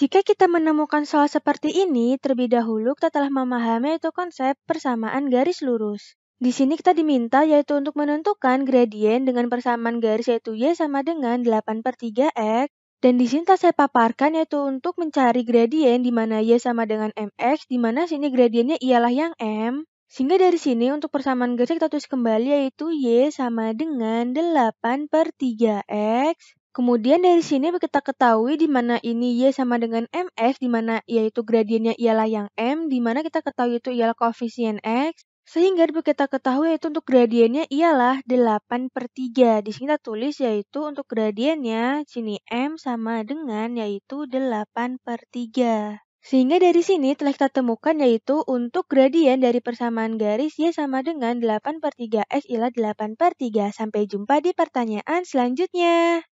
Jika kita menemukan soal seperti ini, terlebih dahulu kita telah memahami itu konsep persamaan garis lurus. Di sini kita diminta yaitu untuk menentukan gradien dengan persamaan garis yaitu Y sama dengan 8 per 3X. Dan di sini saya paparkan yaitu untuk mencari gradien di mana Y sama dengan MX, di mana sini gradiennya ialah yang M. Sehingga dari sini untuk persamaan garis kita tulis kembali yaitu Y sama dengan 8 per 3X. Kemudian dari sini kita ketahui di mana ini Y sama dengan MX, di mana yaitu gradiennya ialah yang M, di mana kita ketahui itu ialah koefisien X, sehingga kita ketahui yaitu untuk gradiennya ialah 8 per 3. Di sini kita tulis yaitu untuk gradiennya, sini M sama dengan yaitu 8 per 3. Sehingga dari sini telah kita temukan yaitu untuk gradien dari persamaan garis Y sama dengan 8 per 3X ialah 8 per 3. Sampai jumpa di pertanyaan selanjutnya.